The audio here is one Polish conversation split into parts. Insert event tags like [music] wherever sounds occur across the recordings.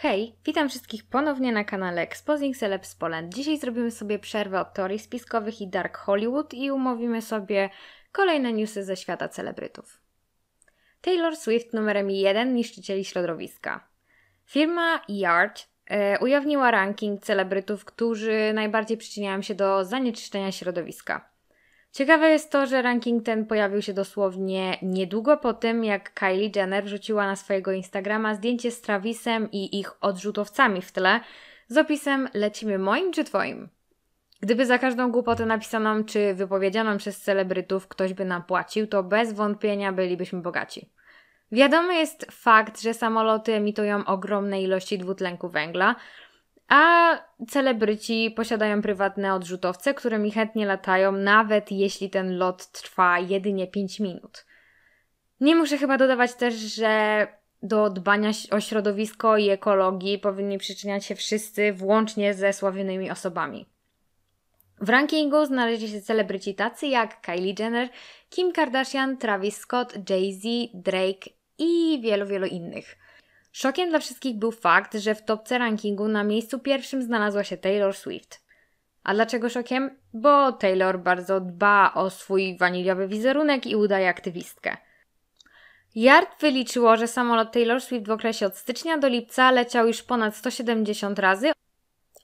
Hej, witam wszystkich ponownie na kanale Exposing Celebs Poland. Dzisiaj zrobimy sobie przerwę od teorii spiskowych i Dark Hollywood i umówimy sobie kolejne newsy ze świata celebrytów. Taylor Swift numerem 1 niszczycieli środowiska. Firma Yard e, ujawniła ranking celebrytów, którzy najbardziej przyczyniają się do zanieczyszczenia środowiska. Ciekawe jest to, że ranking ten pojawił się dosłownie niedługo po tym, jak Kylie Jenner wrzuciła na swojego Instagrama zdjęcie z Travisem i ich odrzutowcami w tle z opisem lecimy moim czy twoim. Gdyby za każdą głupotę napisaną czy wypowiedzianą przez celebrytów ktoś by nam płacił, to bez wątpienia bylibyśmy bogaci. Wiadomy jest fakt, że samoloty emitują ogromne ilości dwutlenku węgla, a celebryci posiadają prywatne odrzutowce, którymi chętnie latają, nawet jeśli ten lot trwa jedynie 5 minut. Nie muszę chyba dodawać też, że do dbania o środowisko i ekologii powinni przyczyniać się wszyscy, włącznie ze sławionymi osobami. W rankingu znaleźli się celebryci tacy jak Kylie Jenner, Kim Kardashian, Travis Scott, Jay-Z, Drake i wielu, wielu innych – Szokiem dla wszystkich był fakt, że w topce rankingu na miejscu pierwszym znalazła się Taylor Swift. A dlaczego szokiem? Bo Taylor bardzo dba o swój waniliowy wizerunek i udaje aktywistkę. Yard wyliczyło, że samolot Taylor Swift w okresie od stycznia do lipca leciał już ponad 170 razy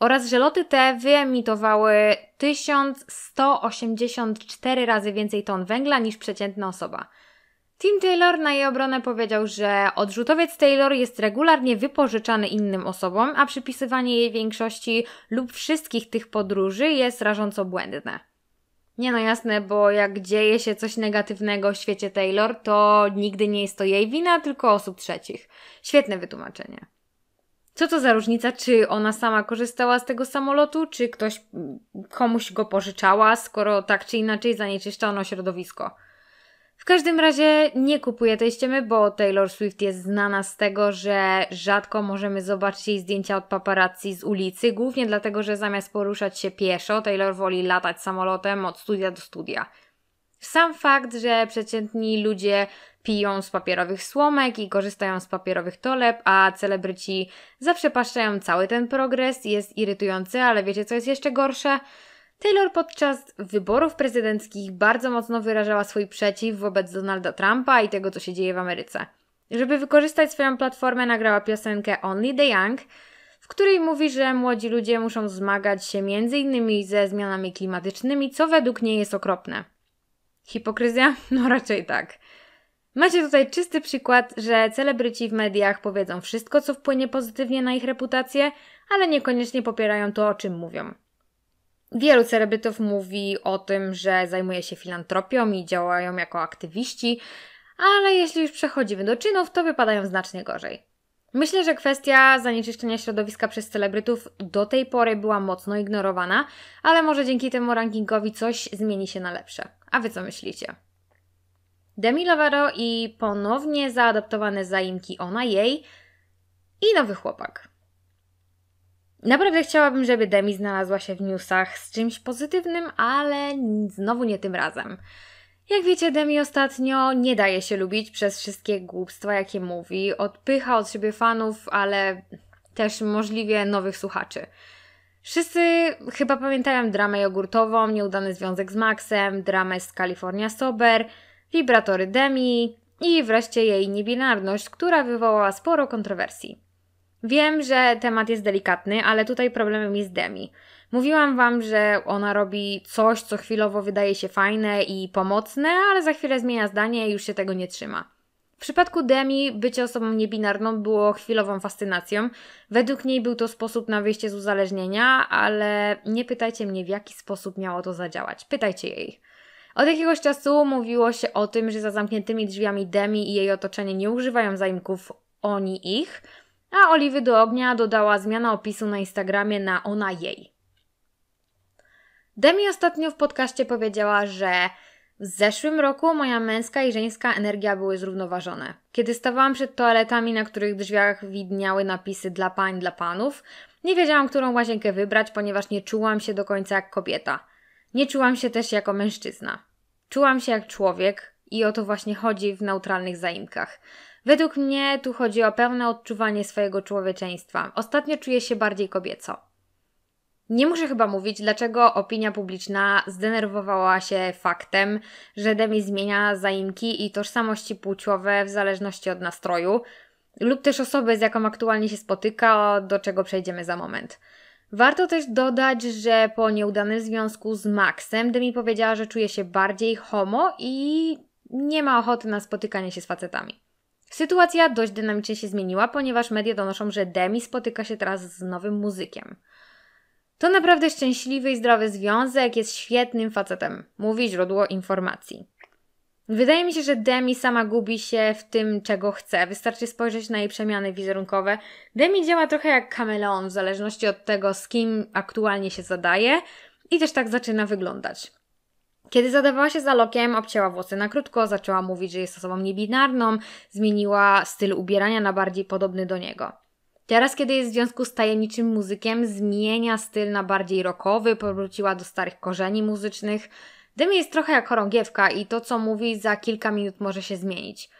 oraz że loty te wyemitowały 1184 razy więcej ton węgla niż przeciętna osoba – Tim Taylor na jej obronę powiedział, że odrzutowiec Taylor jest regularnie wypożyczany innym osobom, a przypisywanie jej większości lub wszystkich tych podróży jest rażąco błędne. Nie no jasne, bo jak dzieje się coś negatywnego w świecie Taylor, to nigdy nie jest to jej wina, tylko osób trzecich. Świetne wytłumaczenie. Co to za różnica, czy ona sama korzystała z tego samolotu, czy ktoś komuś go pożyczała, skoro tak czy inaczej zanieczyszcza środowisko? W każdym razie nie kupuję tej ściemy, bo Taylor Swift jest znana z tego, że rzadko możemy zobaczyć jej zdjęcia od paparazzi z ulicy, głównie dlatego, że zamiast poruszać się pieszo, Taylor woli latać samolotem od studia do studia. Sam fakt, że przeciętni ludzie piją z papierowych słomek i korzystają z papierowych toleb, a celebryci zawsze cały ten progres, jest irytujący, ale wiecie co jest jeszcze gorsze? Taylor podczas wyborów prezydenckich bardzo mocno wyrażała swój przeciw wobec Donalda Trumpa i tego, co się dzieje w Ameryce. Żeby wykorzystać swoją platformę, nagrała piosenkę Only the Young, w której mówi, że młodzi ludzie muszą zmagać się m.in. ze zmianami klimatycznymi, co według niej jest okropne. Hipokryzja? [laughs] No raczej tak. Macie tutaj czysty przykład, że celebryci w mediach powiedzą wszystko, co wpłynie pozytywnie na ich reputację, ale niekoniecznie popierają to, o czym mówią. Wielu celebrytów mówi o tym, że zajmuje się filantropią i działają jako aktywiści, ale jeśli już przechodzimy do czynów, to wypadają znacznie gorzej. Myślę, że kwestia zanieczyszczenia środowiska przez celebrytów do tej pory była mocno ignorowana, ale może dzięki temu rankingowi coś zmieni się na lepsze. A wy co myślicie? Demi Lovato i ponownie zaadaptowane zaimki ona jej i nowy chłopak. Naprawdę chciałabym, żeby Demi znalazła się w newsach z czymś pozytywnym, ale znowu nie tym razem. Jak wiecie, Demi ostatnio nie daje się lubić przez wszystkie głupstwa, jakie mówi. Odpycha od siebie fanów, ale też możliwie nowych słuchaczy. Wszyscy chyba pamiętają dramę jogurtową, nieudany związek z Maxem, dramę z California Sober, wibratory Demi i wreszcie jej niebinarność, która wywołała sporo kontrowersji. Wiem, że temat jest delikatny, ale tutaj problemem jest Demi. Mówiłam Wam, że ona robi coś, co chwilowo wydaje się fajne i pomocne, ale za chwilę zmienia zdanie i już się tego nie trzyma. W przypadku Demi bycie osobą niebinarną było chwilową fascynacją. Według niej był to sposób na wyjście z uzależnienia, ale nie pytajcie mnie w jaki sposób miało to zadziałać. Pytajcie jej. Od jakiegoś czasu mówiło się o tym, że za zamkniętymi drzwiami Demi i jej otoczenie nie używają zaimków oni ich, a oliwy do ognia dodała zmiana opisu na Instagramie na ona jej. Demi ostatnio w podcaście powiedziała, że w zeszłym roku moja męska i żeńska energia były zrównoważone. Kiedy stawałam przed toaletami, na których drzwiach widniały napisy dla pań, dla panów, nie wiedziałam, którą łazienkę wybrać, ponieważ nie czułam się do końca jak kobieta. Nie czułam się też jako mężczyzna. Czułam się jak człowiek i o to właśnie chodzi w neutralnych zaimkach. Według mnie tu chodzi o pełne odczuwanie swojego człowieczeństwa. Ostatnio czuję się bardziej kobieco. Nie muszę chyba mówić, dlaczego opinia publiczna zdenerwowała się faktem, że Demi zmienia zaimki i tożsamości płciowe w zależności od nastroju lub też osoby, z jaką aktualnie się spotyka, do czego przejdziemy za moment. Warto też dodać, że po nieudanym związku z Maxem Demi powiedziała, że czuje się bardziej homo i nie ma ochoty na spotykanie się z facetami. Sytuacja dość dynamicznie się zmieniła, ponieważ media donoszą, że Demi spotyka się teraz z nowym muzykiem. To naprawdę szczęśliwy i zdrowy związek, jest świetnym facetem, mówi źródło informacji. Wydaje mi się, że Demi sama gubi się w tym, czego chce. Wystarczy spojrzeć na jej przemiany wizerunkowe. Demi działa trochę jak kameleon, w zależności od tego, z kim aktualnie się zadaje, i też tak zaczyna wyglądać. Kiedy zadawała się za lokiem, obcięła włosy na krótko, zaczęła mówić, że jest osobą niebinarną, zmieniła styl ubierania na bardziej podobny do niego. Teraz, kiedy jest w związku z tajemniczym muzykiem, zmienia styl na bardziej rockowy, powróciła do starych korzeni muzycznych. Demi jest trochę jak chorągiewka i to, co mówi, za kilka minut może się zmienić.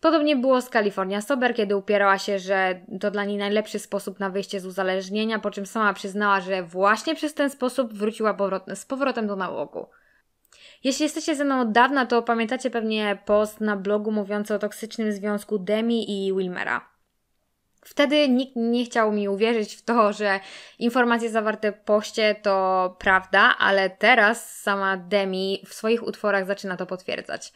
Podobnie było z California Sober, kiedy upierała się, że to dla niej najlepszy sposób na wyjście z uzależnienia, po czym sama przyznała, że właśnie przez ten sposób wróciła powrot- z powrotem do nałogu. Jeśli jesteście ze mną od dawna, to pamiętacie pewnie post na blogu mówiący o toksycznym związku Demi i Wilmera. Wtedy nikt nie chciał mi uwierzyć w to, że informacje zawarte w poście to prawda, ale teraz sama Demi w swoich utworach zaczyna to potwierdzać.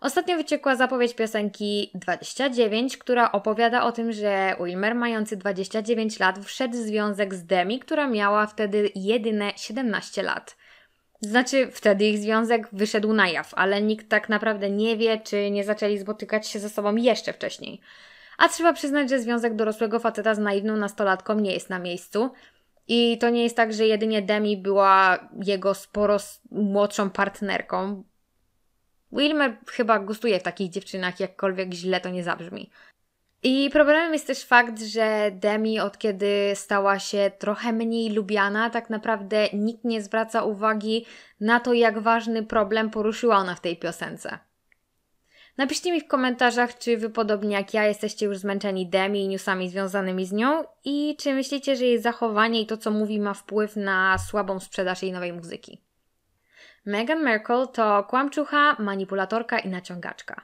Ostatnio wyciekła zapowiedź piosenki 29, która opowiada o tym, że Wilmer, mający 29 lat, wszedł w związek z Demi, która miała wtedy jedyne 17 lat. Znaczy, wtedy ich związek wyszedł na jaw, ale nikt tak naprawdę nie wie, czy nie zaczęli spotykać się ze sobą jeszcze wcześniej. A trzeba przyznać, że związek dorosłego faceta z naiwną nastolatką nie jest na miejscu. I to nie jest tak, że jedynie Demi była jego sporo młodszą partnerką. Wilmer chyba gustuje w takich dziewczynach, jakkolwiek źle to nie zabrzmi. I problemem jest też fakt, że Demi od kiedy stała się trochę mniej lubiana, tak naprawdę nikt nie zwraca uwagi na to, jak ważny problem poruszyła ona w tej piosence. Napiszcie mi w komentarzach, czy wy podobnie jak ja jesteście już zmęczeni Demi i newsami związanymi z nią i czy myślicie, że jej zachowanie i to, co mówi, ma wpływ na słabą sprzedaż jej nowej muzyki. Meghan Merkel to kłamczucha, manipulatorka i naciągaczka.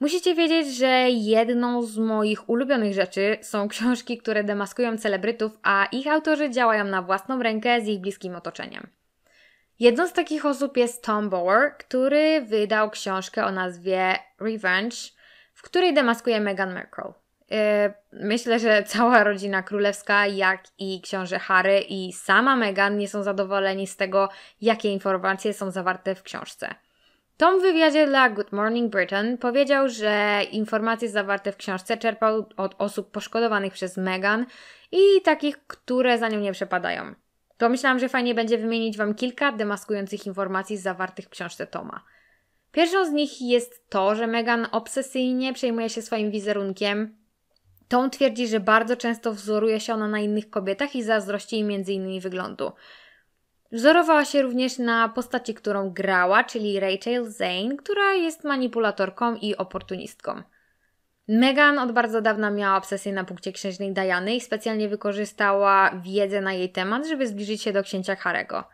Musicie wiedzieć, że jedną z moich ulubionych rzeczy są [laughs] książki, które demaskują celebrytów, a ich autorzy działają na własną rękę z ich bliskim otoczeniem. Jedną z takich osób jest Tom Bower, który wydał książkę o nazwie Revenge, w której demaskuje Meghan Markle. Y, myślę, że cała rodzina królewska, jak i książę Harry i sama Meghan nie są zadowoleni z tego, jakie informacje są zawarte w książce. Tom w wywiadzie dla Good Morning Britain powiedział, że informacje zawarte w książce czerpał od osób poszkodowanych przez Meghan i takich, które za nią nie przepadają. Pomyślałam, że fajnie będzie wymienić Wam kilka demaskujących informacji zawartych w książce Toma. Pierwszą z nich jest to, że Meghan obsesyjnie przejmuje się swoim wizerunkiem. Tom twierdzi, że bardzo często wzoruje się ona na innych kobietach i zazdrości im m.in. wyglądu. Wzorowała się również na postaci, którą grała, czyli Rachel Zane, która jest manipulatorką i oportunistką. Meghan od bardzo dawna miała obsesję na punkcie księżnej Diany i specjalnie wykorzystała wiedzę na jej temat, żeby zbliżyć się do księcia Harego.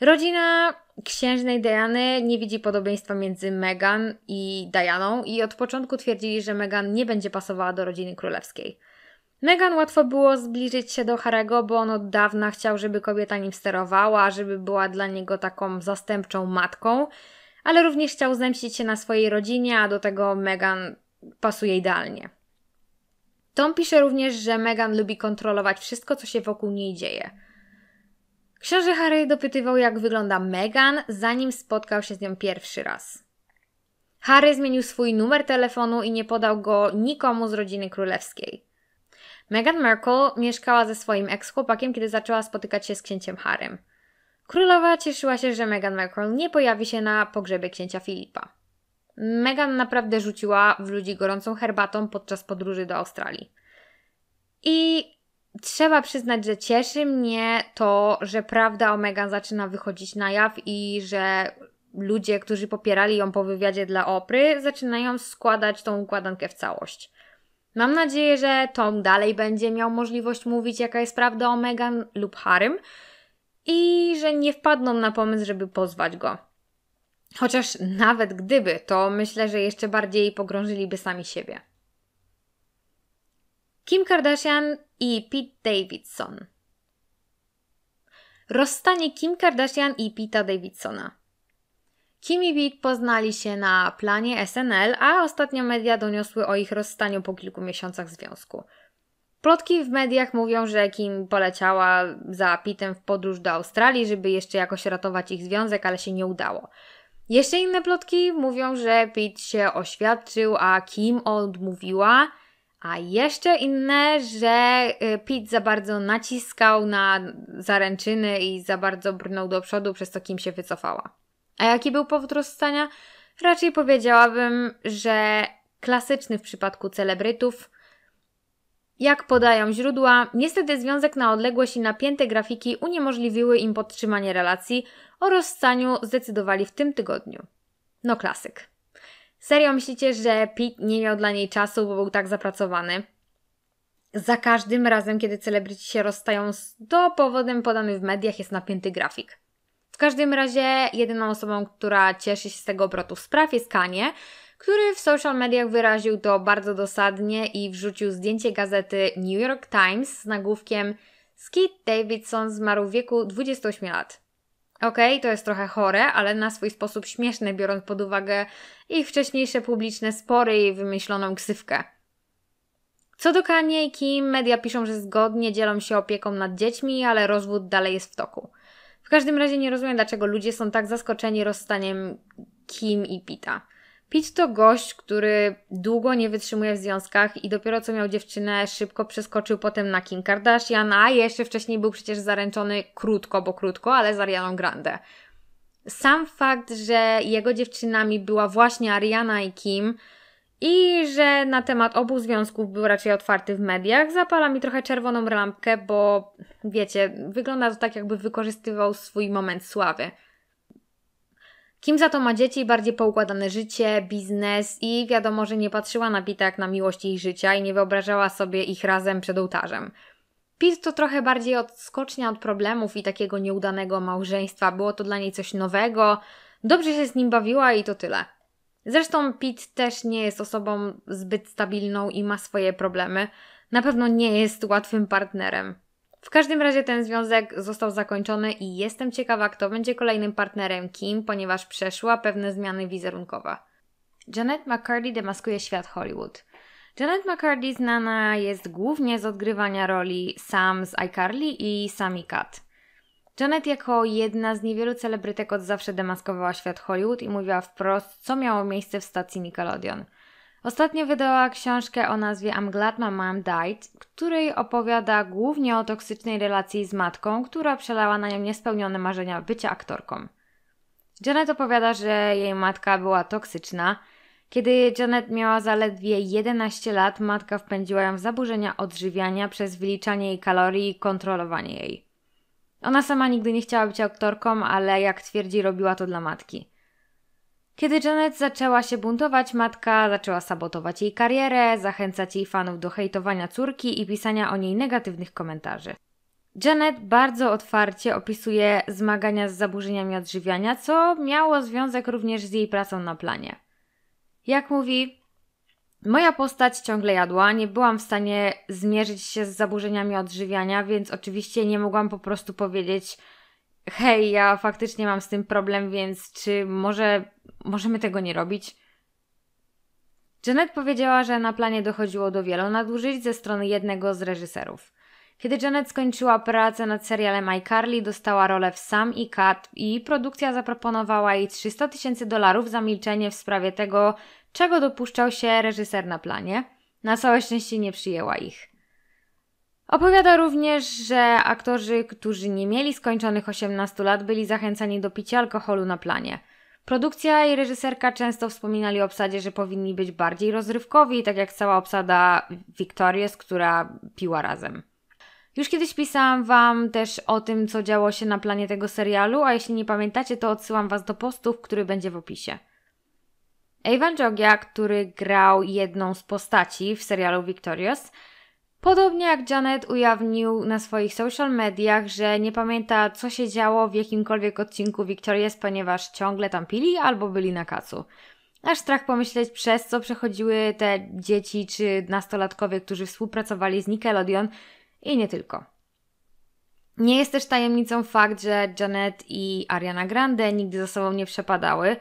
Rodzina księżnej Diany nie widzi podobieństwa między Meghan i Dianą i od początku twierdzili, że Meghan nie będzie pasowała do rodziny królewskiej – Megan łatwo było zbliżyć się do Harego, bo on od dawna chciał, żeby kobieta nim sterowała, żeby była dla niego taką zastępczą matką, ale również chciał zemścić się na swojej rodzinie, a do tego Megan pasuje idealnie. Tom pisze również, że Megan lubi kontrolować wszystko, co się wokół niej dzieje. Książę Harry dopytywał, jak wygląda Megan, zanim spotkał się z nią pierwszy raz. Harry zmienił swój numer telefonu i nie podał go nikomu z rodziny królewskiej. Meghan Markle mieszkała ze swoim ex-chłopakiem, kiedy zaczęła spotykać się z księciem Harem. Królowa cieszyła się, że Meghan Markle nie pojawi się na pogrzebie księcia Filipa. Meghan naprawdę rzuciła w ludzi gorącą herbatą podczas podróży do Australii. I trzeba przyznać, że cieszy mnie to, że prawda o Meghan zaczyna wychodzić na jaw i że ludzie, którzy popierali ją po wywiadzie dla Opry, zaczynają składać tą układankę w całość. Mam nadzieję, że Tom dalej będzie miał możliwość mówić, jaka jest prawda o Megan lub Harym i że nie wpadną na pomysł, żeby pozwać go. Chociaż nawet gdyby, to myślę, że jeszcze bardziej pogrążyliby sami siebie. Kim Kardashian i Pete Davidson. Rozstanie Kim Kardashian i Pita Davidsona. Kim i Vic poznali się na planie SNL, a ostatnio media doniosły o ich rozstaniu po kilku miesiącach związku. Plotki w mediach mówią, że Kim poleciała za Pitem w podróż do Australii, żeby jeszcze jakoś ratować ich związek, ale się nie udało. Jeszcze inne plotki mówią, że Pete się oświadczył, a Kim odmówiła. A jeszcze inne, że y, Pete za bardzo naciskał na zaręczyny i za bardzo brnął do przodu, przez co Kim się wycofała. A jaki był powód rozstania? Raczej powiedziałabym, że klasyczny w przypadku celebrytów. Jak podają źródła, niestety związek na odległość i napięte grafiki uniemożliwiły im podtrzymanie relacji. O rozstaniu zdecydowali w tym tygodniu. No klasyk. Serio myślicie, że Pete nie miał dla niej czasu, bo był tak zapracowany? Za każdym razem, kiedy celebryci się rozstają, to powodem podany w mediach jest napięty grafik każdym razie jedyną osobą, która cieszy się z tego obrotu spraw jest Kanie, który w social mediach wyraził to bardzo dosadnie i wrzucił zdjęcie gazety New York Times z nagłówkiem Skid Davidson zmarł w wieku 28 lat. Okej, okay, to jest trochę chore, ale na swój sposób śmieszne, biorąc pod uwagę ich wcześniejsze publiczne spory i wymyśloną ksywkę. Co do Kanye i Kim, media piszą, że zgodnie dzielą się opieką nad dziećmi, ale rozwód dalej jest w toku każdym razie nie rozumiem, dlaczego ludzie są tak zaskoczeni rozstaniem Kim i Pita. Pit to gość, który długo nie wytrzymuje w związkach i dopiero co miał dziewczynę, szybko przeskoczył potem na Kim Kardashian, a jeszcze wcześniej był przecież zaręczony krótko, bo krótko, ale z Arianą Grande. Sam fakt, że jego dziewczynami była właśnie Ariana i Kim, i że na temat obu związków był raczej otwarty w mediach. Zapala mi trochę czerwoną lampkę, bo wiecie, wygląda to tak, jakby wykorzystywał swój moment sławy. Kim za to ma dzieci, bardziej poukładane życie, biznes i wiadomo, że nie patrzyła na Pita jak na miłość ich życia i nie wyobrażała sobie ich razem przed ołtarzem. Pit to trochę bardziej odskocznia od problemów i takiego nieudanego małżeństwa. Było to dla niej coś nowego. Dobrze się z nim bawiła i to tyle. Zresztą Pete też nie jest osobą zbyt stabilną i ma swoje problemy. Na pewno nie jest łatwym partnerem. W każdym razie ten związek został zakończony i jestem ciekawa, kto będzie kolejnym partnerem Kim, ponieważ przeszła pewne zmiany wizerunkowe. Janet McCarty demaskuje świat Hollywood. Janet McCarty znana jest głównie z odgrywania roli Sam z iCarly i Sammy Cat. Janet jako jedna z niewielu celebrytek od zawsze demaskowała świat Hollywood i mówiła wprost, co miało miejsce w stacji Nickelodeon. Ostatnio wydała książkę o nazwie I'm Glad My Mom Died, w której opowiada głównie o toksycznej relacji z matką, która przelała na nią niespełnione marzenia bycia aktorką. Janet opowiada, że jej matka była toksyczna. Kiedy Janet miała zaledwie 11 lat, matka wpędziła ją w zaburzenia odżywiania przez wyliczanie jej kalorii i kontrolowanie jej. Ona sama nigdy nie chciała być aktorką, ale jak twierdzi, robiła to dla matki. Kiedy Janet zaczęła się buntować, matka zaczęła sabotować jej karierę, zachęcać jej fanów do hejtowania córki i pisania o niej negatywnych komentarzy. Janet bardzo otwarcie opisuje zmagania z zaburzeniami odżywiania, co miało związek również z jej pracą na planie. Jak mówi, Moja postać ciągle jadła, nie byłam w stanie zmierzyć się z zaburzeniami odżywiania, więc oczywiście nie mogłam po prostu powiedzieć: Hej, ja faktycznie mam z tym problem, więc czy może możemy tego nie robić? Janet powiedziała, że na planie dochodziło do wielu nadużyć ze strony jednego z reżyserów. Kiedy Janet skończyła pracę nad serialem Carly, dostała rolę w Sam i Kat i produkcja zaproponowała jej 300 tysięcy dolarów za milczenie w sprawie tego, czego dopuszczał się reżyser na planie. Na całe szczęście nie przyjęła ich. Opowiada również, że aktorzy, którzy nie mieli skończonych 18 lat, byli zachęcani do picia alkoholu na planie. Produkcja i reżyserka często wspominali o obsadzie, że powinni być bardziej rozrywkowi, tak jak cała obsada Victorious, która piła razem. Już kiedyś pisałam Wam też o tym, co działo się na planie tego serialu, a jeśli nie pamiętacie, to odsyłam Was do postów, który będzie w opisie. Evan Jogia, który grał jedną z postaci w serialu Victorious, podobnie jak Janet ujawnił na swoich social mediach, że nie pamięta co się działo w jakimkolwiek odcinku Victorious, ponieważ ciągle tam pili albo byli na kacu. Aż strach pomyśleć, przez co przechodziły te dzieci czy nastolatkowie, którzy współpracowali z Nickelodeon i nie tylko. Nie jest też tajemnicą fakt, że Janet i Ariana Grande nigdy ze sobą nie przepadały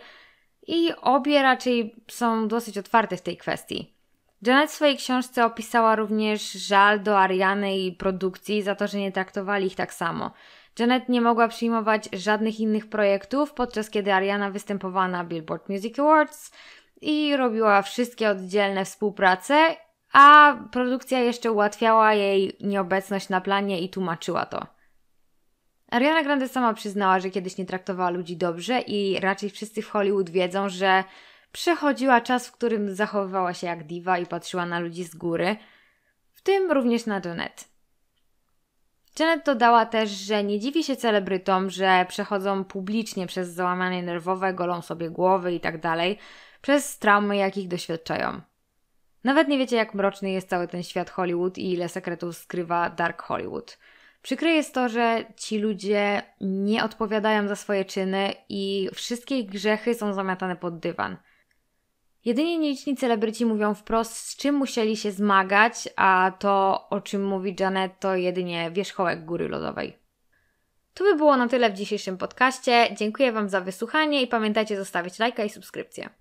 i obie raczej są dosyć otwarte w tej kwestii. Janet w swojej książce opisała również żal do Ariany i produkcji za to, że nie traktowali ich tak samo. Janet nie mogła przyjmować żadnych innych projektów, podczas kiedy Ariana występowała na Billboard Music Awards i robiła wszystkie oddzielne współprace, a produkcja jeszcze ułatwiała jej nieobecność na planie i tłumaczyła to. Ariana Grande sama przyznała, że kiedyś nie traktowała ludzi dobrze i raczej wszyscy w Hollywood wiedzą, że przechodziła czas, w którym zachowywała się jak diwa i patrzyła na ludzi z góry, w tym również na Janet. Janet dodała też, że nie dziwi się celebrytom, że przechodzą publicznie przez załamanie nerwowe, golą sobie głowy itd., tak przez traumy, jakich doświadczają. Nawet nie wiecie, jak mroczny jest cały ten świat Hollywood i ile sekretów skrywa Dark Hollywood. Przykre jest to, że ci ludzie nie odpowiadają za swoje czyny i wszystkie ich grzechy są zamiatane pod dywan. Jedynie nieliczni celebryci mówią wprost, z czym musieli się zmagać, a to, o czym mówi Janet, to jedynie wierzchołek góry lodowej. To by było na tyle w dzisiejszym podcaście. Dziękuję Wam za wysłuchanie i pamiętajcie zostawić lajka i subskrypcję.